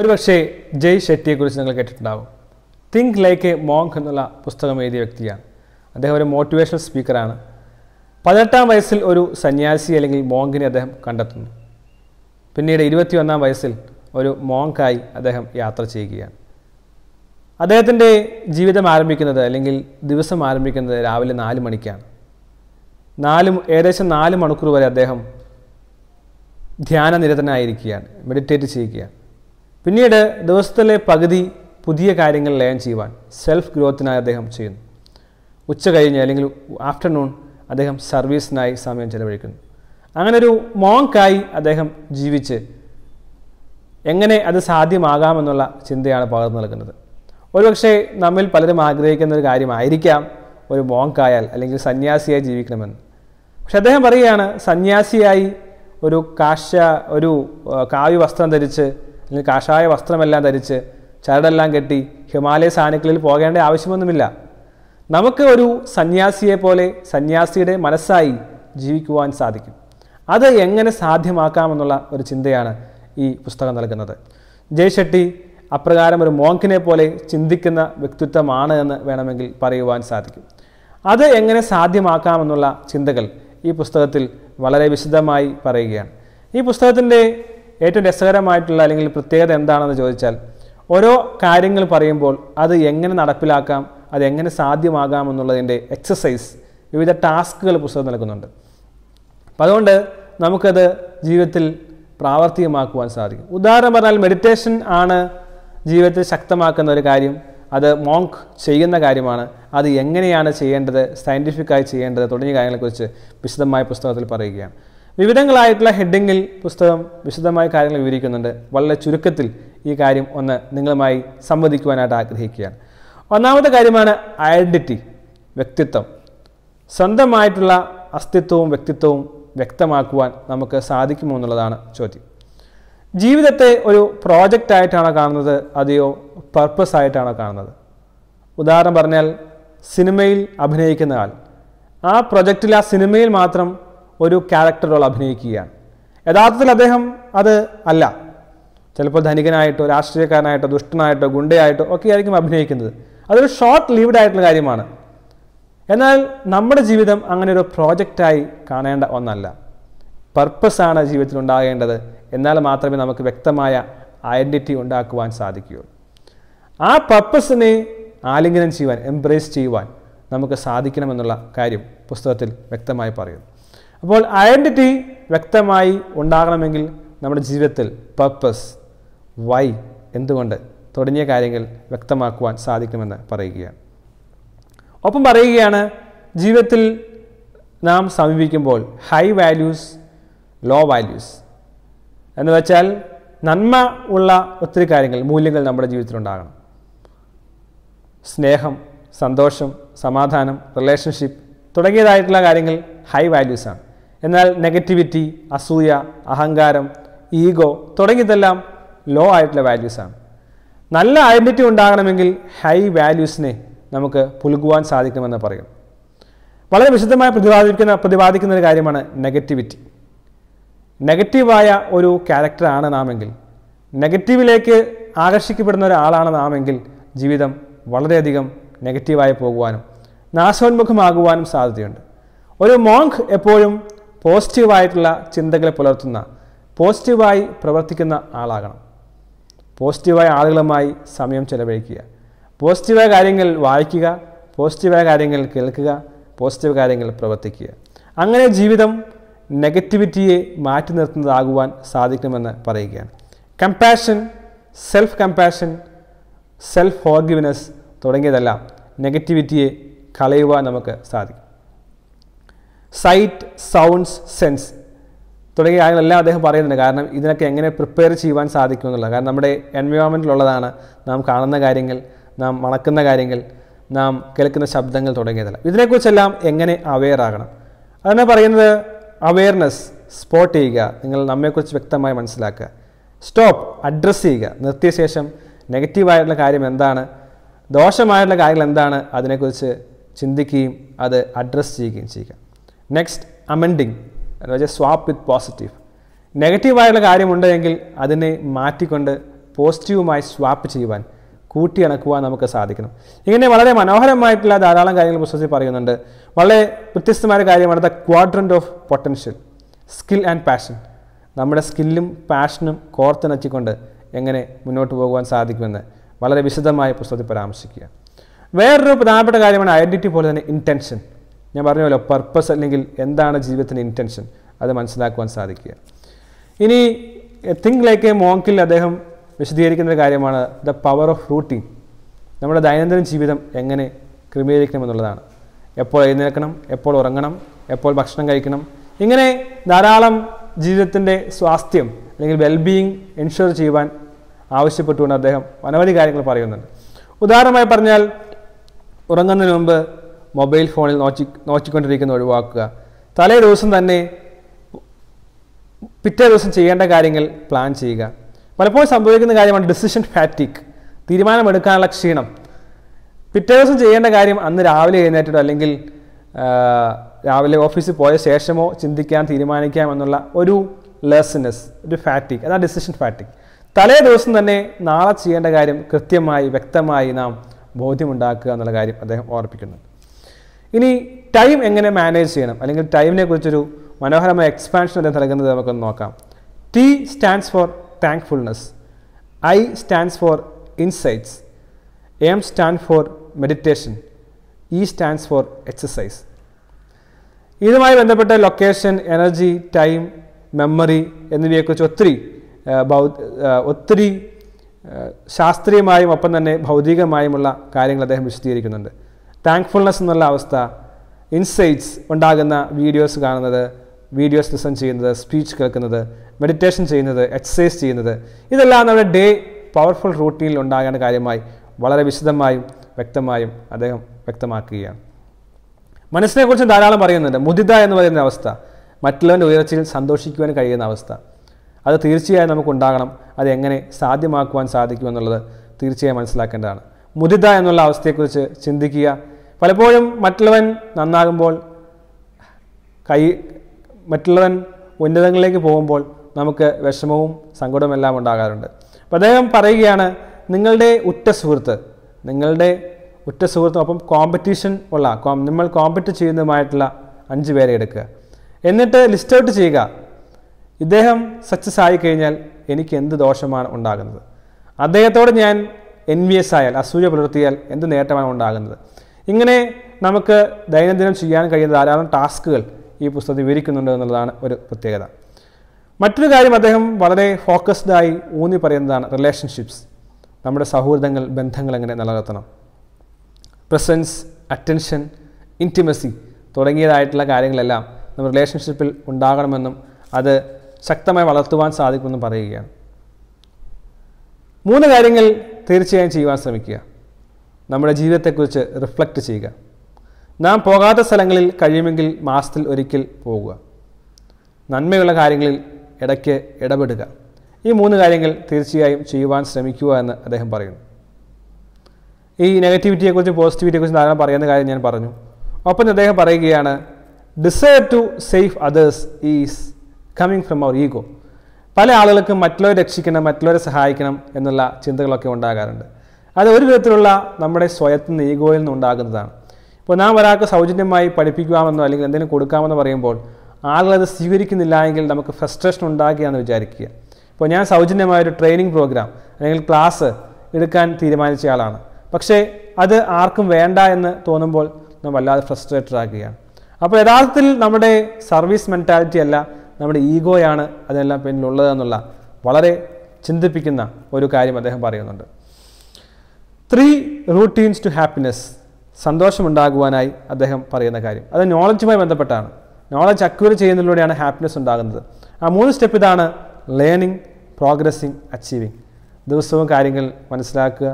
ഒരുപക്ഷേ ജയ് ഷെട്ടിയെക്കുറിച്ച് നിങ്ങൾ കേട്ടിട്ടുണ്ടാവും തിങ്ക് ലൈക്ക് എ മോങ്ക് എന്നുള്ള പുസ്തകം എഴുതിയ വ്യക്തിയാണ് അദ്ദേഹം ഒരു മോട്ടിവേഷണൽ സ്പീക്കറാണ് പതിനെട്ടാം വയസ്സിൽ ഒരു സന്യാസി അല്ലെങ്കിൽ മോങ്കിനെ അദ്ദേഹം കണ്ടെത്തുന്നു പിന്നീട് ഒന്നാം വയസ്സിൽ ഒരു മോങ്കായി അദ്ദേഹം യാത്ര ചെയ്യുകയാണ് അദ്ദേഹത്തിൻ്റെ ജീവിതം ആരംഭിക്കുന്നത് അല്ലെങ്കിൽ ദിവസം ആരംഭിക്കുന്നത് രാവിലെ നാല് മണിക്കാണ് നാല് ഏകദേശം നാല് മണിക്കൂർ വരെ അദ്ദേഹം ധ്യാനനിരതനായിരിക്കുകയാണ് മെഡിറ്റേറ്റ് ചെയ്യുകയാണ് പിന്നീട് ദിവസത്തിലെ പകുതി പുതിയ കാര്യങ്ങൾ ലയൻ ചെയ്യുവാൻ സെൽഫ് ഗ്രോത്തിനായി അദ്ദേഹം ചെയ്യുന്നു ഉച്ച കഴിഞ്ഞ് അല്ലെങ്കിൽ ആഫ്റ്റർനൂൺ അദ്ദേഹം സർവീസിനായി സമയം ചെലവഴിക്കുന്നു അങ്ങനെ ഒരു മോങ്കായി അദ്ദേഹം ജീവിച്ച് എങ്ങനെ അത് സാധ്യമാകാമെന്നുള്ള ചിന്തയാണ് പകർന്നു നൽകുന്നത് ഒരുപക്ഷെ നമ്മിൽ പലരും ആഗ്രഹിക്കുന്ന ഒരു കാര്യമായിരിക്കാം ഒരു മോങ്കായാൽ അല്ലെങ്കിൽ സന്യാസിയായി ജീവിക്കണമെന്ന് പക്ഷെ അദ്ദേഹം പറയുകയാണ് സന്യാസിയായി ഒരു കാശ ഒരു കാവ്യ വസ്ത്രം ധരിച്ച് അല്ലെങ്കിൽ കാഷായ വസ്ത്രമെല്ലാം ധരിച്ച് ചരടെല്ലാം കെട്ടി ഹിമാലയ സാനുക്കളിൽ പോകേണ്ട ആവശ്യമൊന്നുമില്ല നമുക്ക് ഒരു സന്യാസിയെ പോലെ സന്യാസിയുടെ മനസ്സായി ജീവിക്കുവാൻ സാധിക്കും അത് എങ്ങനെ സാധ്യമാക്കാമെന്നുള്ള ഒരു ചിന്തയാണ് ഈ പുസ്തകം നൽകുന്നത് ജയശെട്ടി അപ്രകാരം ഒരു മോങ്കിനെ പോലെ ചിന്തിക്കുന്ന വ്യക്തിത്വമാണ് എന്ന് വേണമെങ്കിൽ പറയുവാൻ സാധിക്കും അത് എങ്ങനെ സാധ്യമാക്കാമെന്നുള്ള ചിന്തകൾ ഈ പുസ്തകത്തിൽ വളരെ വിശദമായി പറയുകയാണ് ഈ പുസ്തകത്തിൻ്റെ ഏറ്റവും രസകരമായിട്ടുള്ള അല്ലെങ്കിൽ പ്രത്യേകത എന്താണെന്ന് ചോദിച്ചാൽ ഓരോ കാര്യങ്ങൾ പറയുമ്പോൾ അത് എങ്ങനെ നടപ്പിലാക്കാം അത് എങ്ങനെ സാധ്യമാകാം എന്നുള്ളതിൻ്റെ എക്സസൈസ് വിവിധ ടാസ്കുകൾ പുസ്തകം നൽകുന്നുണ്ട് അപ്പം അതുകൊണ്ട് നമുക്കത് ജീവിതത്തിൽ പ്രാവർത്തികമാക്കുവാൻ സാധിക്കും ഉദാഹരണം പറഞ്ഞാൽ മെഡിറ്റേഷൻ ആണ് ജീവിതത്തിൽ ശക്തമാക്കുന്ന ഒരു കാര്യം അത് മോങ്ക് ചെയ്യുന്ന കാര്യമാണ് അത് എങ്ങനെയാണ് ചെയ്യേണ്ടത് സയൻറ്റിഫിക്കായി ചെയ്യേണ്ടത് തുടങ്ങിയ കാര്യങ്ങളെക്കുറിച്ച് വിശദമായ പുസ്തകത്തിൽ പറയുകയാണ് വിവിധങ്ങളായിട്ടുള്ള ഹെഡിങ്ങിൽ പുസ്തകം വിശദമായ കാര്യങ്ങൾ വിവരിക്കുന്നുണ്ട് വളരെ ചുരുക്കത്തിൽ ഈ കാര്യം ഒന്ന് നിങ്ങളുമായി സംവദിക്കുവാനായിട്ട് ആഗ്രഹിക്കുകയാണ് ഒന്നാമത്തെ കാര്യമാണ് ഐഡൻറ്റിറ്റി വ്യക്തിത്വം സ്വന്തമായിട്ടുള്ള അസ്തിത്വവും വ്യക്തിത്വവും വ്യക്തമാക്കുവാൻ നമുക്ക് സാധിക്കുമോ എന്നുള്ളതാണ് ചോദ്യം ജീവിതത്തെ ഒരു പ്രോജക്റ്റ് ആയിട്ടാണോ കാണുന്നത് അതെയോ പർപ്പസ് ആയിട്ടാണോ കാണുന്നത് ഉദാഹരണം പറഞ്ഞാൽ സിനിമയിൽ അഭിനയിക്കുന്ന ആൾ ആ പ്രൊജക്റ്റിൽ ആ സിനിമയിൽ മാത്രം ഒരു ക്യാരക്ടർ റോൾ അഭിനയിക്കുകയാണ് യഥാർത്ഥത്തിൽ അദ്ദേഹം അത് അല്ല ചിലപ്പോൾ ധനികനായിട്ടോ രാഷ്ട്രീയക്കാരനായിട്ടോ ദുഷ്ടനായിട്ടോ ഗുണ്ടയായിട്ടോ ഒക്കെ ആയിരിക്കും അഭിനയിക്കുന്നത് അതൊരു ഷോർട്ട് ലീവ്ഡ് ആയിട്ടുള്ള കാര്യമാണ് എന്നാൽ നമ്മുടെ ജീവിതം അങ്ങനെ ഒരു പ്രോജക്റ്റായി കാണേണ്ട ഒന്നല്ല പർപ്പസാണ് ജീവിതത്തിൽ ഉണ്ടാകേണ്ടത് എന്നാൽ മാത്രമേ നമുക്ക് വ്യക്തമായ ഐഡൻറ്റിറ്റി ഉണ്ടാക്കുവാൻ സാധിക്കുകയുള്ളൂ ആ പർപ്പസിനെ ആലിംഗനം ചെയ്യുവാൻ എംബ്രേസ് ചെയ്യുവാൻ നമുക്ക് സാധിക്കണമെന്നുള്ള കാര്യം പുസ്തകത്തിൽ വ്യക്തമായി പറയുന്നു അപ്പോൾ ഐഡൻറ്റിറ്റി വ്യക്തമായി ഉണ്ടാകണമെങ്കിൽ നമ്മുടെ ജീവിതത്തിൽ പർപ്പസ് വൈ എന്തുകൊണ്ട് തുടങ്ങിയ കാര്യങ്ങൾ വ്യക്തമാക്കുവാൻ സാധിക്കുമെന്ന് പറയുകയാണ് ഒപ്പം പറയുകയാണ് ജീവിതത്തിൽ നാം സമീപിക്കുമ്പോൾ ഹൈ വാല്യൂസ് ലോ വാല്യൂസ് എന്ന് വെച്ചാൽ നന്മ ഉള്ള ഒത്തിരി കാര്യങ്ങൾ മൂല്യങ്ങൾ നമ്മുടെ ജീവിതത്തിൽ ഉണ്ടാകണം സ്നേഹം സന്തോഷം സമാധാനം റിലേഷൻഷിപ്പ് തുടങ്ങിയതായിട്ടുള്ള കാര്യങ്ങൾ ഹൈ വാല്യൂസാണ് എന്നാൽ നെഗറ്റിവിറ്റി അസൂയ അഹങ്കാരം ഈഗോ തുടങ്ങിയതെല്ലാം ലോ ആയിട്ടുള്ള വാല്യൂസാണ് നല്ല ഐഡൻറ്റിറ്റി ഉണ്ടാകണമെങ്കിൽ ഹൈ വാല്യൂസിനെ നമുക്ക് പുലുകുവാൻ സാധിക്കുമെന്ന് പറയും വളരെ വിശദമായി പ്രതിപാദിക്കുന്ന പ്രതിപാദിക്കുന്ന ഒരു കാര്യമാണ് നെഗറ്റിവിറ്റി നെഗറ്റീവായ ഒരു ക്യാരക്ടറാണ് നാമെങ്കിൽ നെഗറ്റീവിലേക്ക് ആകർഷിക്കപ്പെടുന്ന ഒരാളാണ് നാമെങ്കിൽ ജീവിതം വളരെയധികം നെഗറ്റീവായി പോകുവാനും നാശോന്മുഖമാകുവാനും സാധ്യതയുണ്ട് ഒരു മോങ്ക് എപ്പോഴും പോസിറ്റീവായിട്ടുള്ള ചിന്തകളെ പുലർത്തുന്ന പോസിറ്റീവായി പ്രവർത്തിക്കുന്ന ആളാകണം പോസിറ്റീവായ ആളുകളുമായി സമയം ചെലവഴിക്കുക പോസിറ്റീവായ കാര്യങ്ങൾ വായിക്കുക പോസിറ്റീവായ കാര്യങ്ങൾ കേൾക്കുക പോസിറ്റീവ് കാര്യങ്ങൾ പ്രവർത്തിക്കുക അങ്ങനെ ജീവിതം നെഗറ്റിവിറ്റിയെ മാറ്റി നിർത്തുന്നതാകുവാൻ സാധിക്കുമെന്ന് പറയുകയാണ് compassion self compassion self forgiveness തുടങ്ങിയതെല്ലാം നെഗറ്റിവിറ്റിയെ കളയുവാൻ നമുക്ക് സാധിക്കും സൈറ്റ് സൗണ്ട്സ് സെൻസ് തുടങ്ങിയ കാര്യങ്ങളെല്ലാം അദ്ദേഹം പറയുന്നുണ്ട് കാരണം ഇതിനൊക്കെ എങ്ങനെ പ്രിപ്പയർ ചെയ്യുവാൻ സാധിക്കും എന്നുള്ളത് കാരണം നമ്മുടെ എൻവയോൺമെൻറ്റിലുള്ളതാണ് നാം കാണുന്ന കാര്യങ്ങൾ നാം മണക്കുന്ന കാര്യങ്ങൾ നാം കേൾക്കുന്ന ശബ്ദങ്ങൾ തുടങ്ങിയതെല്ലാം ഇതിനെക്കുറിച്ചെല്ലാം എങ്ങനെ അവെയർ ആകണം അതിനെ പറയുന്നത് അവെയർനെസ് സ്പോട്ട് ചെയ്യുക നിങ്ങൾ നമ്മെക്കുറിച്ച് വ്യക്തമായി മനസ്സിലാക്കുക സ്റ്റോപ്പ് അഡ്രസ്സ് ചെയ്യുക നിർത്തിയ ശേഷം നെഗറ്റീവായിട്ടുള്ള കാര്യം എന്താണ് ദോഷമായിട്ടുള്ള കാര്യങ്ങൾ എന്താണ് അതിനെക്കുറിച്ച് ചിന്തിക്കുകയും അത് അഡ്രസ്സ് ചെയ്യുകയും ചെയ്യുക നെക്സ്റ്റ് അമെൻഡിങ് അതായത് സ്വാപ്പ് വിത്ത് പോസിറ്റീവ് നെഗറ്റീവായുള്ള കാര്യമുണ്ടെങ്കിൽ അതിനെ മാറ്റിക്കൊണ്ട് പോസിറ്റീവുമായി സ്വാപ്പ് ചെയ്യുവാൻ കൂട്ടിയിണക്കുവാൻ നമുക്ക് സാധിക്കണം ഇങ്ങനെ വളരെ മനോഹരമായിട്ടുള്ള ധാരാളം കാര്യങ്ങൾ പുസ്തകത്തിൽ പറയുന്നുണ്ട് വളരെ വ്യത്യസ്തമായ കാര്യമാണ് the quadrant of potential skill and passion നമ്മുടെ സ്കില്ലും പാഷനും കോർത്തിണച്ചിക്കൊണ്ട് എങ്ങനെ മുന്നോട്ട് പോകുവാൻ സാധിക്കുമെന്ന് വളരെ വിശദമായ പുസ്തകത്തിൽ പരാമർശിക്കുക വേറൊരു പ്രധാനപ്പെട്ട കാര്യമാണ് ഐഡൻറ്റിറ്റി പോലെ തന്നെ ഇൻറ്റൻഷൻ ഞാൻ പറഞ്ഞല്ലോ പർപ്പസ് അല്ലെങ്കിൽ എന്താണ് ജീവിതത്തിൻ്റെ ഇൻറ്റൻഷൻ അത് മനസ്സിലാക്കുവാൻ സാധിക്കുക ഇനി തിങ്ക് ലൈക്ക് എ മോങ്കിൽ അദ്ദേഹം വിശദീകരിക്കുന്ന ഒരു കാര്യമാണ് ദ പവർ ഓഫ് റൂട്ടീൻ നമ്മുടെ ദൈനംദിന ജീവിതം എങ്ങനെ ക്രമീകരിക്കണം എന്നുള്ളതാണ് എപ്പോൾ എഴുന്നേൽക്കണം എപ്പോൾ ഉറങ്ങണം എപ്പോൾ ഭക്ഷണം കഴിക്കണം ഇങ്ങനെ ധാരാളം ജീവിതത്തിൻ്റെ സ്വാസ്ഥ്യം അല്ലെങ്കിൽ വെൽബീയിങ് എൻഷുർ ചെയ്യുവാൻ ആവശ്യപ്പെട്ടുകൊണ്ട് അദ്ദേഹം അനവധി കാര്യങ്ങൾ പറയുന്നുണ്ട് ഉദാഹരണമായി പറഞ്ഞാൽ ഉറങ്ങുന്നതിന് മുമ്പ് മൊബൈൽ ഫോണിൽ നോച്ചി നോക്കിക്കൊണ്ടിരിക്കുന്നത് ഒഴിവാക്കുക തലേ ദിവസം തന്നെ പിറ്റേ ദിവസം ചെയ്യേണ്ട കാര്യങ്ങൾ പ്ലാൻ ചെയ്യുക പലപ്പോഴും സംഭവിക്കുന്ന കാര്യമാണ് ഡിസിഷൻ ഫാറ്റിക് തീരുമാനമെടുക്കാനുള്ള ക്ഷീണം പിറ്റേ ദിവസം ചെയ്യേണ്ട കാര്യം അന്ന് രാവിലെ എഴുന്നേറ്റോ അല്ലെങ്കിൽ രാവിലെ ഓഫീസിൽ പോയ ശേഷമോ ചിന്തിക്കാൻ തീരുമാനിക്കാം എന്നുള്ള ഒരു ലെസ്നെസ് ഒരു ഫാറ്റിക് അതാണ് ഡിസിഷൻ ഫാറ്റിക് തലേ ദിവസം തന്നെ നാളെ ചെയ്യേണ്ട കാര്യം കൃത്യമായി വ്യക്തമായി നാം ബോധ്യമുണ്ടാക്കുക എന്നുള്ള കാര്യം അദ്ദേഹം ഓർപ്പിക്കുന്നുണ്ട് ഇനി ടൈം എങ്ങനെ മാനേജ് ചെയ്യണം അല്ലെങ്കിൽ ടൈമിനെ കുറിച്ചൊരു മനോഹരമായ എക്സ്പാൻഷൻ അദ്ദേഹം നൽകുന്നത് നമുക്കൊന്ന് നോക്കാം T stands for thankfulness I stands for insights M stand for meditation E stands for exercise ഇതുമായി ബന്ധപ്പെട്ട ലൊക്കേഷൻ എനർജി ടൈം മെമ്മറി എന്നിവയെക്കുറിച്ച് ഒത്തിരി ഒത്തിരി ശാസ്ത്രീയമായും ഒപ്പം തന്നെ ഭൗതികമായുമുള്ള കാര്യങ്ങൾ അദ്ദേഹം വിശദീകരിക്കുന്നുണ്ട് താങ്ക്ഫുൾനെസ് എന്നുള്ള അവസ്ഥ ഇൻസൈറ്റ്സ് ഉണ്ടാകുന്ന വീഡിയോസ് കാണുന്നത് വീഡിയോസ് ലിസൺ ചെയ്യുന്നത് സ്പീച്ച് കേൾക്കുന്നത് മെഡിറ്റേഷൻ ചെയ്യുന്നത് എക്സസൈസ് ചെയ്യുന്നത് ഇതെല്ലാം നമ്മുടെ ഡേ പവർഫുൾ റൂട്ടീനിൽ ഉണ്ടാകേണ്ട കാര്യമായി വളരെ വിശദമായും വ്യക്തമായും അദ്ദേഹം വ്യക്തമാക്കുകയാണ് മനസ്സിനെക്കുറിച്ച് ധാരാളം പറയുന്നുണ്ട് മുതിത എന്ന് പറയുന്ന അവസ്ഥ മറ്റുള്ളവൻ്റെ ഉയർച്ചയിൽ സന്തോഷിക്കുവാൻ കഴിയുന്ന അവസ്ഥ അത് തീർച്ചയായും നമുക്കുണ്ടാകണം അത് എങ്ങനെ സാധ്യമാക്കുവാൻ സാധിക്കുമെന്നുള്ളത് തീർച്ചയായും മനസ്സിലാക്കേണ്ടതാണ് മുതിത എന്നുള്ള അവസ്ഥയെക്കുറിച്ച് ചിന്തിക്കുക പലപ്പോഴും മറ്റുള്ളവൻ നന്നാകുമ്പോൾ കൈ മറ്റുള്ളവൻ ഉന്നതങ്ങളിലേക്ക് പോകുമ്പോൾ നമുക്ക് വിഷമവും സങ്കടമെല്ലാം ഉണ്ടാകാറുണ്ട് അപ്പോൾ അദ്ദേഹം പറയുകയാണ് നിങ്ങളുടെ ഉറ്റ സുഹൃത്ത് നിങ്ങളുടെ ഉറ്റ സുഹൃത്തും ഒപ്പം കോമ്പറ്റീഷൻ ഉള്ള നമ്മൾ കോമ്പറ്റ് ചെയ്യുന്നതുമായിട്ടുള്ള അഞ്ച് പേരെ എടുക്കുക എന്നിട്ട് ലിസ്റ്റ് ഔട്ട് ചെയ്യുക ഇദ്ദേഹം സക്സസ് ആയി കഴിഞ്ഞാൽ എനിക്ക് എന്ത് ദോഷമാണ് ഉണ്ടാകുന്നത് അദ്ദേഹത്തോട് ഞാൻ എൻ വി എസ് ആയാൽ അസൂയ പുലർത്തിയാൽ എന്ത് നേട്ടമാണ് ഉണ്ടാകുന്നത് ഇങ്ങനെ നമുക്ക് ദൈനംദിനം ചെയ്യാൻ കഴിയുന്ന ധാരാളം ടാസ്കുകൾ ഈ പുസ്തകത്തിൽ വിവരിക്കുന്നുണ്ട് എന്നുള്ളതാണ് ഒരു പ്രത്യേകത മറ്റൊരു കാര്യം അദ്ദേഹം വളരെ ഫോക്കസ്ഡായി ഊന്നി പറയുന്നതാണ് റിലേഷൻഷിപ്സ് നമ്മുടെ സൗഹൃദങ്ങൾ ബന്ധങ്ങൾ എങ്ങനെ നിലനിർത്തണം പ്രസൻസ് അറ്റൻഷൻ ഇൻറ്റിമസി തുടങ്ങിയതായിട്ടുള്ള കാര്യങ്ങളെല്ലാം നമ്മുടെ റിലേഷൻഷിപ്പിൽ ഉണ്ടാകണമെന്നും അത് ശക്തമായി വളർത്തുവാൻ സാധിക്കുമെന്നും പറയുകയാണ് മൂന്ന് കാര്യങ്ങൾ തീർച്ചയായും ചെയ്യുവാൻ ശ്രമിക്കുക നമ്മുടെ ജീവിതത്തെക്കുറിച്ച് റിഫ്ലക്റ്റ് ചെയ്യുക നാം പോകാത്ത സ്ഥലങ്ങളിൽ കഴിയുമെങ്കിൽ മാസത്തിൽ ഒരിക്കൽ പോകുക നന്മയുള്ള കാര്യങ്ങളിൽ ഇടയ്ക്ക് ഇടപെടുക ഈ മൂന്ന് കാര്യങ്ങൾ തീർച്ചയായും ചെയ്യുവാൻ ശ്രമിക്കുക എന്ന് അദ്ദേഹം പറയുന്നു ഈ നെഗറ്റിവിറ്റിയെക്കുറിച്ച് പോസിറ്റിവിറ്റിയെക്കുറിച്ച് ധാരണ പറയുന്ന കാര്യം ഞാൻ പറഞ്ഞു ഒപ്പം അദ്ദേഹം പറയുകയാണ് desire to safe others is coming from our ego പല ആളുകൾക്കും മറ്റുള്ളവരെ രക്ഷിക്കണം മറ്റുള്ളവരെ സഹായിക്കണം എന്നുള്ള ചിന്തകളൊക്കെ ഉണ്ടാകാറുണ്ട് അത് ഒരു വിധത്തിലുള്ള നമ്മുടെ സ്വയത്ത് നിന്ന് ഈഗോയിൽ ഉണ്ടാകുന്നതാണ് ഇപ്പോൾ നാം ഒരാൾക്ക് സൗജന്യമായി പഠിപ്പിക്കാമെന്നോ അല്ലെങ്കിൽ എന്തെങ്കിലും കൊടുക്കാമെന്ന് പറയുമ്പോൾ ആളുകളത് സ്വീകരിക്കുന്നില്ല എങ്കിൽ നമുക്ക് ഫ്രസ്ട്രേഷൻ ഉണ്ടാക്കിയാന്ന് വിചാരിക്കുക ഇപ്പോൾ ഞാൻ സൗജന്യമായൊരു ട്രെയിനിങ് പ്രോഗ്രാം അല്ലെങ്കിൽ ക്ലാസ് എടുക്കാൻ തീരുമാനിച്ച ആളാണ് പക്ഷേ അത് ആർക്കും വേണ്ട എന്ന് തോന്നുമ്പോൾ നാം വല്ലാതെ ഫ്രസ്ട്രേറ്റഡ് ആകുകയാണ് അപ്പോൾ യഥാർത്ഥത്തിൽ നമ്മുടെ സർവീസ് മെൻറ്റാലിറ്റി അല്ല നമ്മുടെ ഈഗോയാണ് അതെല്ലാം പിന്നിലുള്ളതെന്നുള്ള വളരെ ചിന്തിപ്പിക്കുന്ന ഒരു കാര്യം അദ്ദേഹം പറയുന്നുണ്ട് ത്രീ റൂട്ടീൻസ് ടു ഹാപ്പിനെസ് സന്തോഷമുണ്ടാകുവാനായി അദ്ദേഹം പറയുന്ന കാര്യം അത് നോളജുമായി ബന്ധപ്പെട്ടാണ് നോളജ് അക്വയർ ചെയ്യുന്നതിലൂടെയാണ് ഹാപ്പിനെസ് ഉണ്ടാകുന്നത് ആ മൂന്ന് സ്റ്റെപ്പ് ഇതാണ് ലേണിംഗ് പ്രോഗ്രസ്സിങ് അച്ചീവിങ് ദിവസവും കാര്യങ്ങൾ മനസ്സിലാക്കുക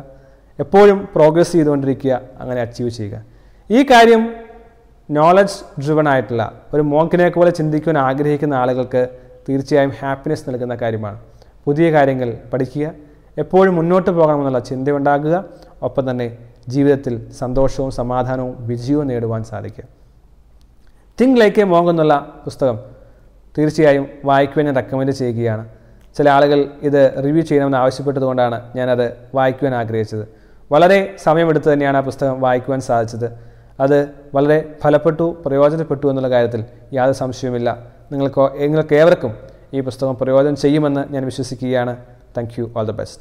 എപ്പോഴും പ്രോഗ്രസ് ചെയ്തുകൊണ്ടിരിക്കുക അങ്ങനെ അച്ചീവ് ചെയ്യുക ഈ കാര്യം നോളജ് ഡ്രിവൺ ആയിട്ടുള്ള ഒരു മോങ്കിനെ പോലെ ചിന്തിക്കുവാൻ ആഗ്രഹിക്കുന്ന ആളുകൾക്ക് തീർച്ചയായും ഹാപ്പിനെസ് നൽകുന്ന കാര്യമാണ് പുതിയ കാര്യങ്ങൾ പഠിക്കുക എപ്പോഴും മുന്നോട്ട് പോകണമെന്നുള്ള ചിന്തയുണ്ടാകുക ഒപ്പം തന്നെ ജീവിതത്തിൽ സന്തോഷവും സമാധാനവും വിജയവും നേടുവാൻ സാധിക്കുക തിങ്ക് ലൈക്ക് എ മോങ് എന്നുള്ള പുസ്തകം തീർച്ചയായും വായിക്കുവാൻ ഞാൻ റെക്കമെൻഡ് ചെയ്യുകയാണ് ചില ആളുകൾ ഇത് റിവ്യൂ ചെയ്യണമെന്ന് ആവശ്യപ്പെട്ടതുകൊണ്ടാണ് ഞാനത് വായിക്കുവാൻ ആഗ്രഹിച്ചത് വളരെ സമയമെടുത്ത് തന്നെയാണ് ആ പുസ്തകം വായിക്കുവാൻ സാധിച്ചത് അത് വളരെ ഫലപ്പെട്ടു പ്രയോജനപ്പെട്ടു എന്നുള്ള കാര്യത്തിൽ യാതൊരു സംശയവുമില്ല നിങ്ങൾക്കോ നിങ്ങൾക്ക് ഏവർക്കും ഈ പുസ്തകം പ്രയോജനം ചെയ്യുമെന്ന് ഞാൻ വിശ്വസിക്കുകയാണ് thank you all the best